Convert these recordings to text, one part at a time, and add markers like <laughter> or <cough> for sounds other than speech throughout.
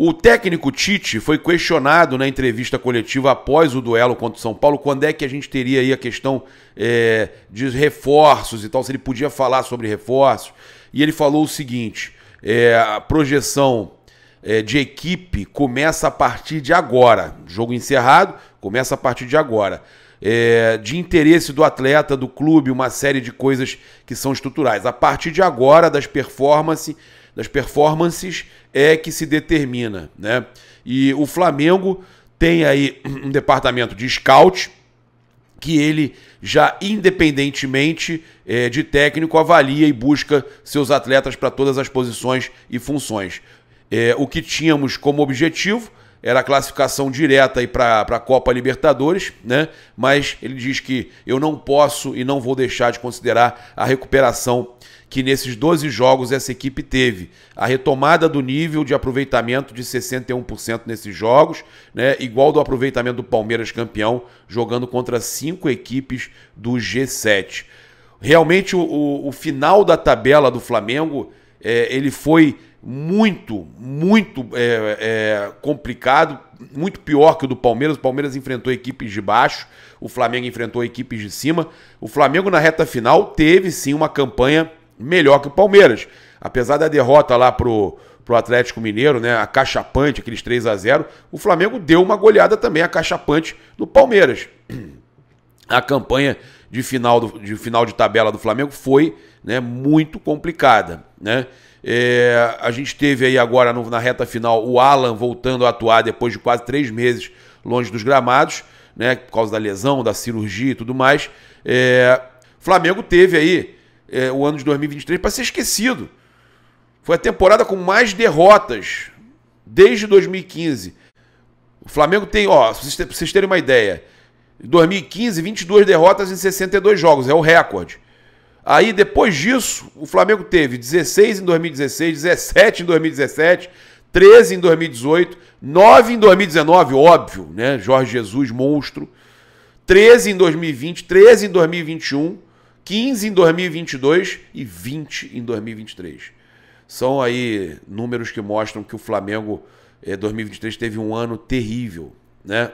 O técnico Tite foi questionado na entrevista coletiva após o duelo contra o São Paulo quando é que a gente teria aí a questão é, de reforços e tal, se ele podia falar sobre reforços. E ele falou o seguinte: é, a projeção é, de equipe começa a partir de agora. Jogo encerrado, começa a partir de agora. É, de interesse do atleta, do clube, uma série de coisas que são estruturais. A partir de agora, das performances das performances é que se determina, né? E o Flamengo tem aí <clears throat> um departamento de scout que ele já independentemente é, de técnico avalia e busca seus atletas para todas as posições e funções. É, o que tínhamos como objetivo era a classificação direta para a Copa Libertadores, né? Mas ele diz que eu não posso e não vou deixar de considerar a recuperação que nesses 12 jogos essa equipe teve. A retomada do nível de aproveitamento de 61% nesses jogos, né, igual do aproveitamento do Palmeiras campeão, jogando contra cinco equipes do G7. Realmente o, o, o final da tabela do Flamengo é, ele foi muito, muito é, é, complicado, muito pior que o do Palmeiras. O Palmeiras enfrentou equipes de baixo, o Flamengo enfrentou equipes de cima. O Flamengo, na reta final, teve sim uma campanha melhor que o Palmeiras. Apesar da derrota lá pro, pro Atlético Mineiro, né, a cachapante, aqueles 3 a 0 o Flamengo deu uma goleada também a cachapante no Palmeiras. <clears throat> A campanha de final, do, de final de tabela do Flamengo foi né, muito complicada. Né? É, a gente teve aí agora no, na reta final o Alan voltando a atuar depois de quase três meses longe dos gramados, né, por causa da lesão, da cirurgia e tudo mais. É, Flamengo teve aí é, o ano de 2023 para ser esquecido. Foi a temporada com mais derrotas desde 2015. O Flamengo tem, ó, pra vocês terem uma ideia, em 2015, 22 derrotas em 62 jogos, é o recorde. Aí depois disso, o Flamengo teve 16 em 2016, 17 em 2017, 13 em 2018, 9 em 2019, óbvio, né? Jorge Jesus, monstro. 13 em 2020, 13 em 2021, 15 em 2022 e 20 em 2023. São aí números que mostram que o Flamengo eh, 2023 teve um ano terrível, né?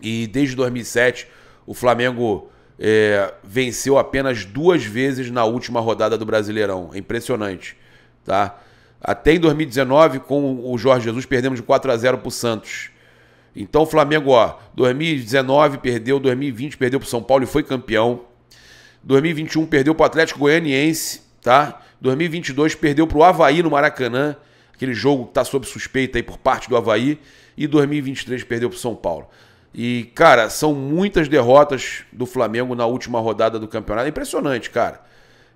E desde 2007 o Flamengo eh, venceu apenas duas vezes na última rodada do Brasileirão. É impressionante, tá? Até em 2019 com o Jorge Jesus perdemos de 4 a 0 para o Santos. Então o Flamengo, ó, 2019 perdeu, 2020 perdeu para o São Paulo e foi campeão. 2021 perdeu para o Atlético Goianiense, tá? 2022 perdeu para o Havaí no Maracanã, aquele jogo que está sob suspeita aí por parte do Havaí, e 2023 perdeu para o São Paulo. E, cara, são muitas derrotas do Flamengo na última rodada do campeonato. É impressionante, cara.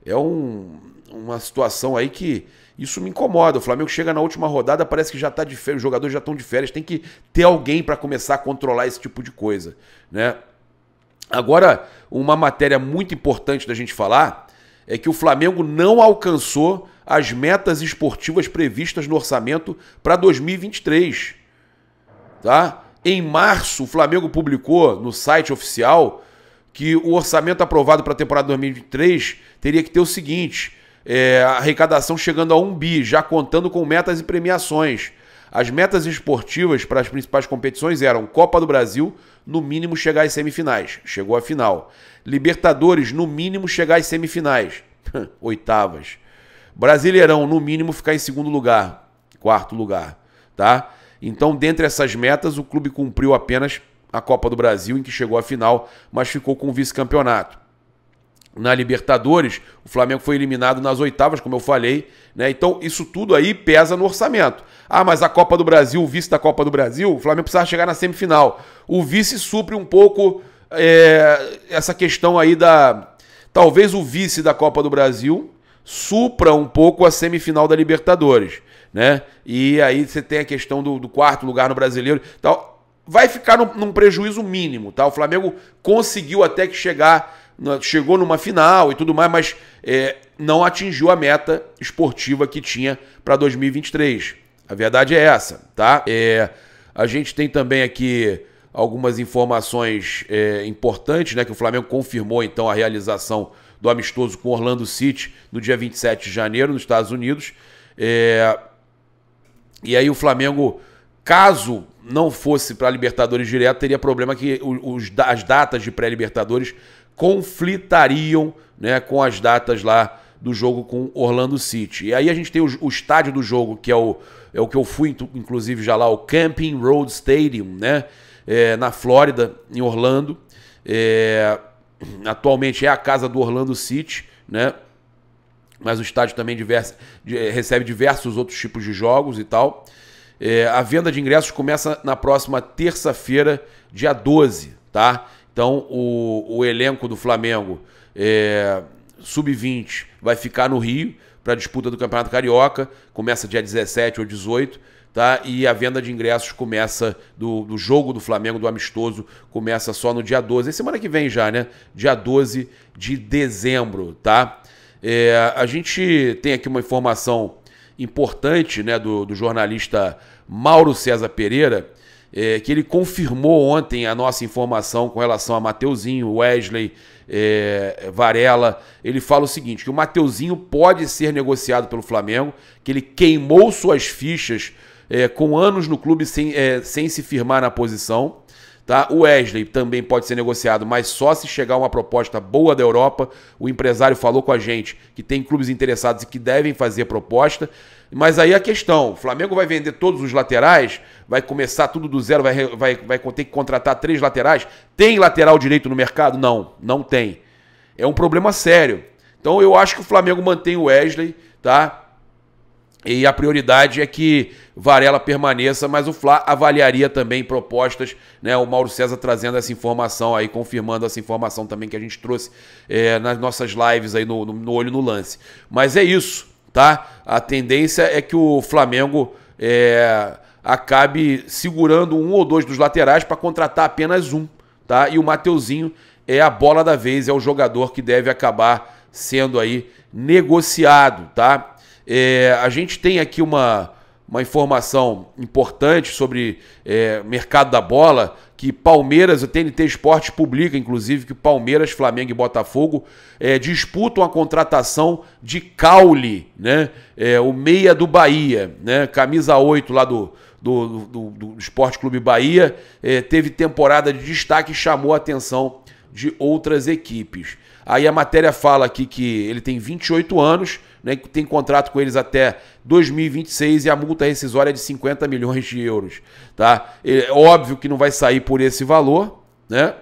É um, uma situação aí que isso me incomoda. O Flamengo chega na última rodada, parece que já tá de férias, os jogadores já estão de férias, tem que ter alguém para começar a controlar esse tipo de coisa, né? Agora, uma matéria muito importante da gente falar é que o Flamengo não alcançou as metas esportivas previstas no orçamento para 2023. Tá? Em março, o Flamengo publicou no site oficial que o orçamento aprovado para a temporada 2023 teria que ter o seguinte: é, arrecadação chegando a 1 bi, já contando com metas e premiações. As metas esportivas para as principais competições eram Copa do Brasil, no mínimo chegar às semifinais, chegou à final. Libertadores, no mínimo chegar às semifinais, <laughs> oitavas. Brasileirão, no mínimo ficar em segundo lugar, quarto lugar, tá? Então, dentre essas metas, o clube cumpriu apenas a Copa do Brasil, em que chegou à final, mas ficou com o vice-campeonato na Libertadores, o Flamengo foi eliminado nas oitavas, como eu falei, né? Então, isso tudo aí pesa no orçamento. Ah, mas a Copa do Brasil, o vice da Copa do Brasil, o Flamengo precisava chegar na semifinal. O vice supre um pouco é, essa questão aí da. Talvez o vice da Copa do Brasil supra um pouco a semifinal da Libertadores, né? E aí você tem a questão do, do quarto lugar no brasileiro. Tal. Vai ficar num, num prejuízo mínimo, tá? O Flamengo conseguiu até que chegar né, chegou numa final e tudo mais, mas é, não atingiu a meta esportiva que tinha para 2023. A verdade é essa, tá? É, a gente tem também aqui algumas informações é, importantes, né? Que o Flamengo confirmou então a realização do amistoso com Orlando City no dia 27 de janeiro, nos Estados Unidos. É, e aí o Flamengo, caso não fosse para a Libertadores direto, teria problema que os, as datas de pré-Libertadores conflitariam né, com as datas lá do jogo com Orlando City. E aí a gente tem o, o, estádio do jogo, que é o, é o que eu fui, inclusive, já lá, o Camping Road Stadium, né? É, na Flórida, em Orlando. É, atualmente é a casa do Orlando City, né? Mas o estádio também diversa, de, é, recebe diversos outros tipos de jogos e tal. É, a venda de ingressos começa na próxima terça-feira, dia 12, tá? Então, o, o elenco do Flamengo é, sub-20 vai ficar no Rio para a disputa do Campeonato Carioca, começa dia 17 ou 18, tá? E a venda de ingressos começa do, do jogo do Flamengo, do amistoso, começa só no dia 12. É semana que vem já, né? Dia 12 de dezembro, tá? É, a gente tem aqui uma informação importante, né, do, do jornalista Mauro César Pereira, é, que ele confirmou ontem a nossa informação com relação a Mateuzinho, Wesley, é, Varela. Ele fala o seguinte: que o Mateuzinho pode ser negociado pelo Flamengo, que ele queimou suas fichas é, com anos no clube sem, é, sem se firmar na posição. Tá? O Wesley também pode ser negociado, mas só se chegar uma proposta boa da Europa. O empresário falou com a gente que tem clubes interessados e que devem fazer proposta. Mas aí a questão: o Flamengo vai vender todos os laterais, vai começar tudo do zero, vai, vai, vai ter que contratar três laterais. Tem lateral direito no mercado? Não, não tem. É um problema sério. Então eu acho que o Flamengo mantém o Wesley, tá? E a prioridade é que Varela permaneça, mas o Fla avaliaria também propostas, né? O Mauro César trazendo essa informação aí, confirmando essa informação também que a gente trouxe é, nas nossas lives aí no, no, no, Olho no Lance. Mas é isso, tá? A tendência é que o Flamengo é, acabe segurando um ou dois dos laterais para contratar apenas um, tá? E o Mateuzinho é a bola da vez, é o jogador que deve acabar sendo aí negociado, tá? É, a gente tem aqui uma, uma informação importante sobre é, mercado da bola, que Palmeiras, o TNT Esporte publica, inclusive, que Palmeiras, Flamengo e Botafogo é, disputam a contratação de Caule, né? É, o meia do Bahia, né? Camisa 8 lá do, do, do, do Esporte Clube Bahia, é, teve temporada de destaque e chamou a atenção de outras equipes. Aí a matéria fala aqui que ele tem 28 anos, né, tem contrato com eles até 2026 e a multa rescisória é de 50 milhões de euros. Tá? É óbvio que não vai sair por esse valor. Né?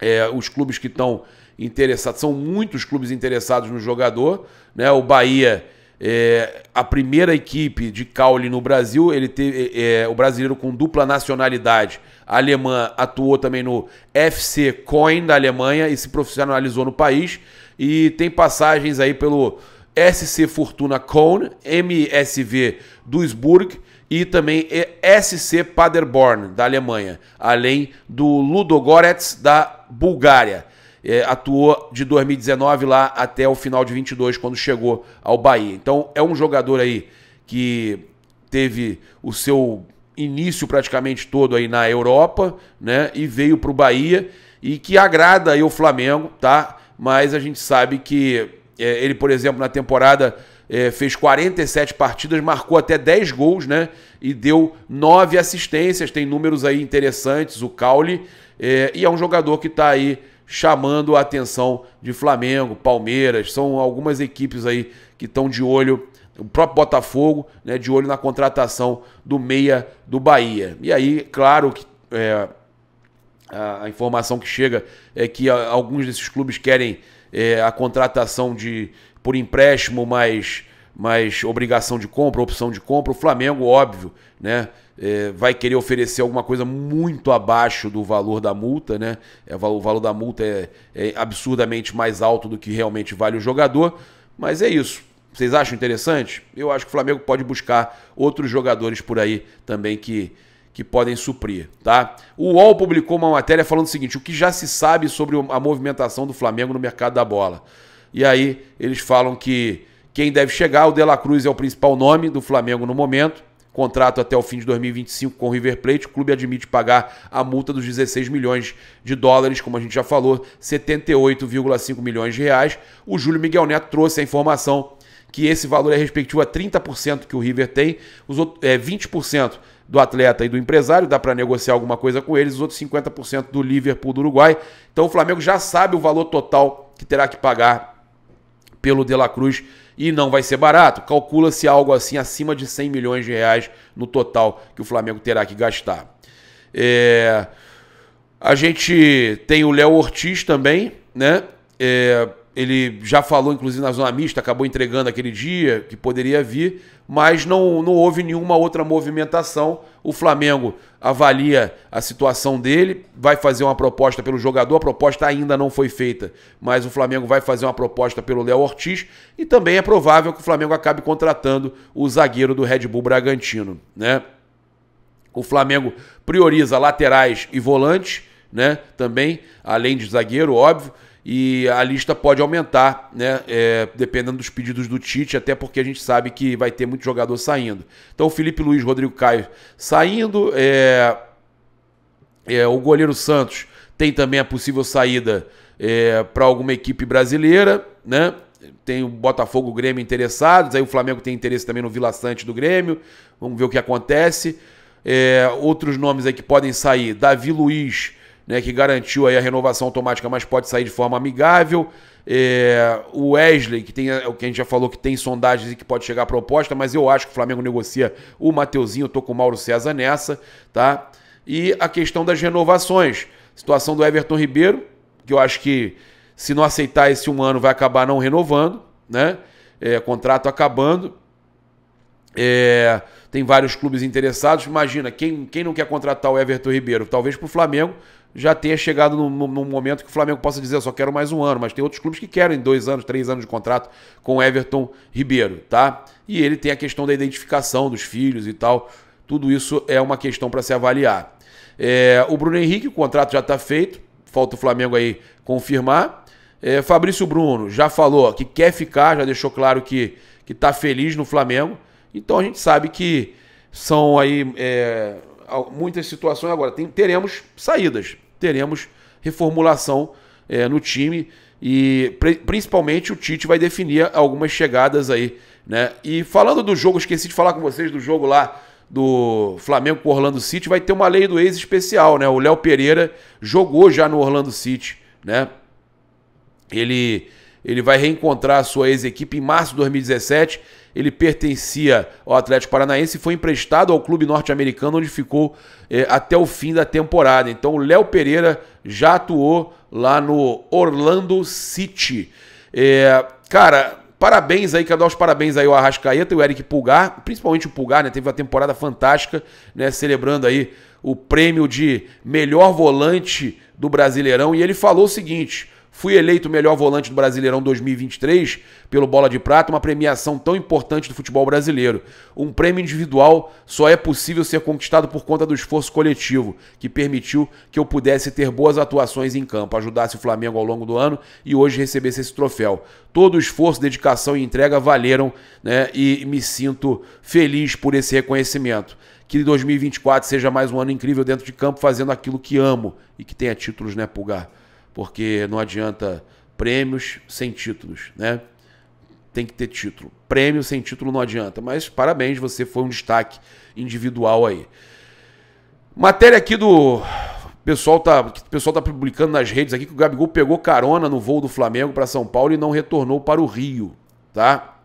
É, os clubes que estão interessados, são muitos clubes interessados no jogador. Né? O Bahia é, a primeira equipe de caule no Brasil, ele teve é, é, o brasileiro com dupla nacionalidade alemã atuou também no FC Coin da Alemanha e se profissionalizou no país e tem passagens aí pelo SC Fortuna Köln, MSV Duisburg e também SC Paderborn da Alemanha, além do Ludogorets da Bulgária é, atuou de 2019 lá até o final de 22, quando chegou ao Bahia. Então é um jogador aí que teve o seu início praticamente todo aí na Europa, né? E veio para o Bahia e que agrada aí o Flamengo, tá? Mas a gente sabe que é, ele, por exemplo, na temporada é, fez 47 partidas, marcou até 10 gols, né? E deu 9 assistências, tem números aí interessantes, o Caule, é, e é um jogador que está aí chamando a atenção de Flamengo, Palmeiras, são algumas equipes aí que estão de olho, o próprio Botafogo, né, de olho na contratação do meia do Bahia. E aí, claro que é, a informação que chega é que alguns desses clubes querem é, a contratação de por empréstimo, mas mas obrigação de compra, opção de compra. O Flamengo, óbvio, né? É, vai querer oferecer alguma coisa muito abaixo do valor da multa, né? É, o valor da multa é, é absurdamente mais alto do que realmente vale o jogador. Mas é isso. Vocês acham interessante? Eu acho que o Flamengo pode buscar outros jogadores por aí também que, que podem suprir, tá? O UOL publicou uma matéria falando o seguinte: o que já se sabe sobre a movimentação do Flamengo no mercado da bola. E aí eles falam que quem deve chegar, o De La Cruz é o principal nome do Flamengo no momento. Contrato até o fim de 2025 com o River Plate. O clube admite pagar a multa dos 16 milhões de dólares, como a gente já falou, 78,5 milhões de reais. O Júlio Miguel Neto trouxe a informação que esse valor é respectivo a 30% que o River tem, os outros, é, 20% do atleta e do empresário, dá para negociar alguma coisa com eles, os outros 50% do Liverpool do Uruguai. Então o Flamengo já sabe o valor total que terá que pagar pelo De La Cruz e não vai ser barato. Calcula-se algo assim acima de 100 milhões de reais no total que o Flamengo terá que gastar. É... A gente tem o Léo Ortiz também, né? É... Ele já falou, inclusive, na zona mista, acabou entregando aquele dia que poderia vir, mas não, não houve nenhuma outra movimentação. O Flamengo avalia a situação dele, vai fazer uma proposta pelo jogador, a proposta ainda não foi feita, mas o Flamengo vai fazer uma proposta pelo Léo Ortiz e também é provável que o Flamengo acabe contratando o zagueiro do Red Bull Bragantino, né? O Flamengo prioriza laterais e volantes, né? Também, além de zagueiro, óbvio e a lista pode aumentar, né? É, dependendo dos pedidos do Tite, até porque a gente sabe que vai ter muito jogador saindo. Então, Felipe Luiz, Rodrigo Caio saindo, é, é, o goleiro Santos tem também a possível saída é, para alguma equipe brasileira, né? Tem o Botafogo, o Grêmio interessados, aí o Flamengo tem interesse também no Vila Sante do Grêmio, vamos ver o que acontece. É, outros nomes aí que podem sair, Davi Luiz né, que garantiu aí a renovação automática, mas pode sair de forma amigável. É, o Wesley, que tem o que a gente já falou que tem sondagens e que pode chegar a proposta, mas eu acho que o Flamengo negocia o Mateuzinho, eu tô com o Mauro César nessa, tá? E a questão das renovações. Situação do Everton Ribeiro, que eu acho que se não aceitar esse um ano vai acabar não renovando, né? É, contrato acabando. É, tem vários clubes interessados. Imagina, quem, quem não quer contratar o Everton Ribeiro? Talvez para o Flamengo já tenha chegado num, num, momento que o Flamengo possa dizer, só quero mais um ano, mas tem outros clubes que querem dois anos, três anos de contrato com o Everton Ribeiro, tá? E ele tem a questão da identificação dos filhos e tal. Tudo isso é uma questão para se avaliar. É, o Bruno Henrique, o contrato já está feito, falta o Flamengo aí confirmar. É, Fabrício Bruno já falou que quer ficar, já deixou claro que está feliz no Flamengo então a gente sabe que são aí é, muitas situações. Agora, tem, teremos saídas, teremos reformulação é, no time e principalmente o Tite vai definir algumas chegadas aí, né? E falando do jogo, esqueci de falar com vocês do jogo lá do Flamengo com Orlando City, vai ter uma lei do ex especial, né? O Léo Pereira jogou já no Orlando City, né? Ele ele vai reencontrar a sua ex-equipe em março de 2017. Ele pertencia ao Atlético Paranaense e foi emprestado ao clube norte-americano, onde ficou eh, até o fim da temporada. Então, o Léo Pereira já atuou lá no Orlando City. É, cara, parabéns aí, quero dar os parabéns aí ao Arrascaeta e o Eric Pulgar, principalmente o Pulgar, né? Teve uma temporada fantástica, né? Celebrando aí o prêmio de melhor volante do Brasileirão. E ele falou o seguinte: Fui eleito o melhor volante do Brasileirão 2023 pelo Bola de Prata, uma premiação tão importante do futebol brasileiro. Um prêmio individual só é possível ser conquistado por conta do esforço coletivo, que permitiu que eu pudesse ter boas atuações em campo, ajudasse o Flamengo ao longo do ano e hoje recebesse esse troféu. Todo o esforço, dedicação e entrega valeram, né? E me sinto feliz por esse reconhecimento que 2024 seja mais um ano incrível dentro de campo, fazendo aquilo que amo e que tenha títulos, né, Pulgar? porque não adianta prêmios sem títulos, né? Tem que ter título. Prêmio sem título não adianta, mas parabéns, você foi um destaque individual aí. Matéria aqui do pessoal tá, o pessoal tá publicando nas redes aqui que o Gabigol pegou carona no voo do Flamengo para São Paulo e não retornou para o Rio, tá?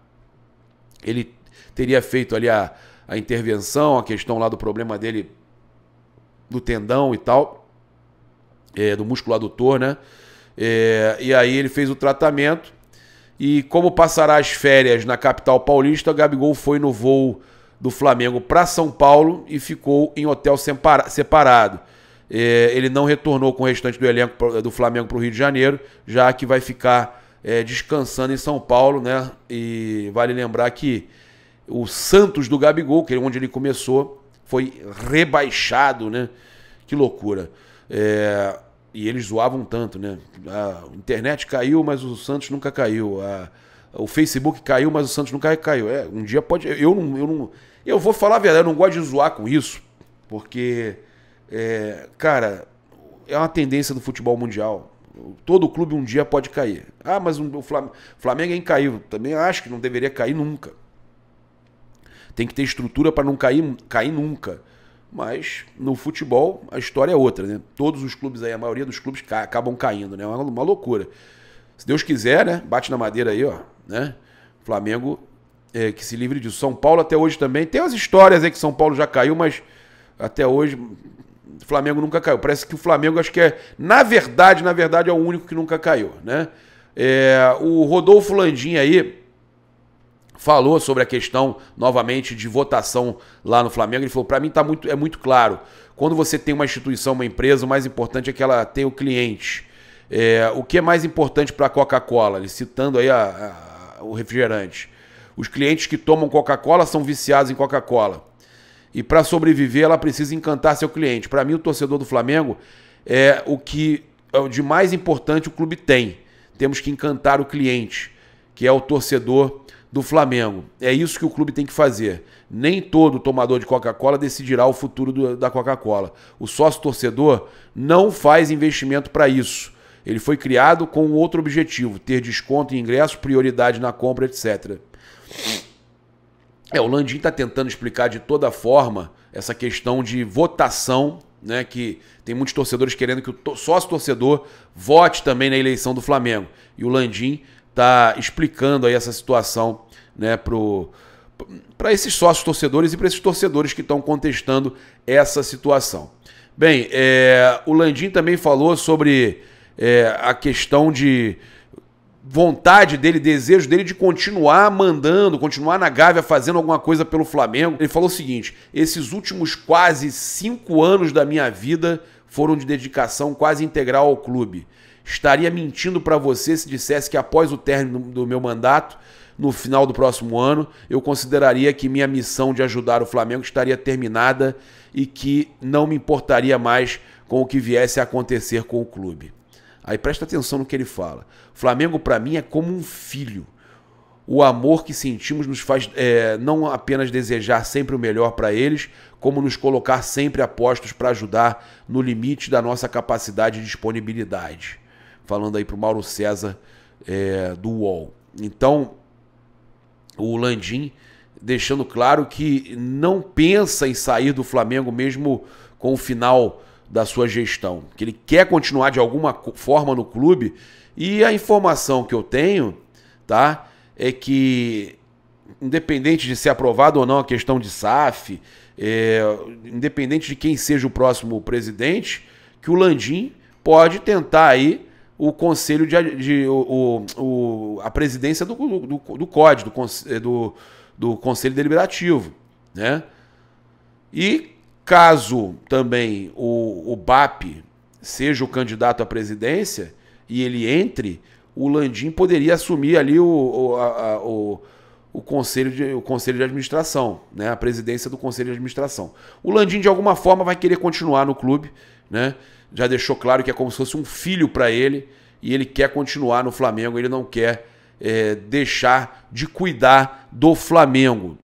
Ele teria feito ali a, a intervenção, a questão lá do problema dele do tendão e tal é, do músculo adutor, né? É, e aí ele fez o tratamento. E como passará as férias na capital paulista, Gabigol foi no voo do Flamengo para São Paulo e ficou em hotel separado. É, ele não retornou com o restante do elenco do Flamengo para o Rio de Janeiro, já que vai ficar é, descansando em São Paulo, né? E vale lembrar que o Santos do Gabigol, que é onde ele começou, foi rebaixado, né? Que loucura. É, e eles zoavam tanto, né? A internet caiu, mas o Santos nunca caiu. A, o Facebook caiu, mas o Santos nunca caiu. É, um dia pode. Eu não, eu não. Eu vou falar a verdade, eu não gosto de zoar com isso, porque, é, cara, é uma tendência do futebol mundial. Todo clube um dia pode cair. Ah, mas o Flamengo, Flamengo é hein, caiu. Também acho que não deveria cair nunca. Tem que ter estrutura para não cair, cair nunca. Mas no futebol a história é outra, né? Todos os clubes aí, a maioria dos clubes ca acabam caindo, né? É uma, uma loucura. Se Deus quiser, né? Bate na madeira aí, ó, né? Flamengo é, que se livre disso. São Paulo até hoje também. Tem as histórias aí que São Paulo já caiu, mas até hoje o hum, Flamengo nunca caiu. Parece que o Flamengo acho que é, na verdade, na verdade é o único que nunca caiu, né? É, o Rodolfo Landim aí, falou sobre a questão novamente de votação lá no Flamengo. Ele falou: para mim tá muito, é muito claro. Quando você tem uma instituição, uma empresa, o mais importante é que ela tenha o cliente. É, o que é mais importante para a Coca-Cola? Ele citando aí a, a, o refrigerante. Os clientes que tomam Coca-Cola são viciados em Coca-Cola. E para sobreviver, ela precisa encantar seu cliente. Para mim, o torcedor do Flamengo é o que é o de mais importante o clube tem. Temos que encantar o cliente, que é o torcedor do Flamengo. É isso que o clube tem que fazer. Nem todo tomador de Coca-Cola decidirá o futuro do, da Coca-Cola. O sócio torcedor não faz investimento para isso. Ele foi criado com outro objetivo: ter desconto em ingressos, prioridade na compra, etc. É, o Landim está tentando explicar de toda forma essa questão de votação, né? Que tem muitos torcedores querendo que o sócio torcedor vote também na eleição do Flamengo. E o Landim tá explicando aí essa situação né, para esses sócios torcedores e para esses torcedores que estão contestando essa situação. Bem, é, o Landim também falou sobre é, a questão de vontade dele, desejo dele de continuar mandando, continuar na Gávea fazendo alguma coisa pelo Flamengo. Ele falou o seguinte: esses últimos quase cinco anos da minha vida foram de dedicação quase integral ao clube. Estaria mentindo para você se dissesse que após o término do meu mandato, no final do próximo ano, eu consideraria que minha missão de ajudar o Flamengo estaria terminada e que não me importaria mais com o que viesse a acontecer com o clube. Aí presta atenção no que ele fala. Flamengo para mim é como um filho. O amor que sentimos nos faz é, não apenas desejar sempre o melhor para eles, como nos colocar sempre a postos para ajudar no limite da nossa capacidade e disponibilidade falando aí para o Mauro César é, do UOL. Então, o Landim deixando claro que não pensa em sair do Flamengo mesmo com o final da sua gestão, que ele quer continuar de alguma forma no clube. E a informação que eu tenho, tá, é que independente de ser aprovado ou não a questão de SAF, é, independente de quem seja o próximo presidente, que o Landim pode tentar aí o conselho de, de o, o, a presidência do, do, do COD, do, eh, do, do Conselho Deliberativo. Né? E caso também o, o BAP seja o candidato à presidência e ele entre, o Landim poderia assumir ali o, o, a, a, o o conselho de, o conselho de administração, né? a presidência do conselho de administração. O Landim, de alguma forma, vai querer continuar no clube, né? já deixou claro que é como se fosse um filho para ele e ele quer continuar no Flamengo, ele não quer é, deixar de cuidar do Flamengo.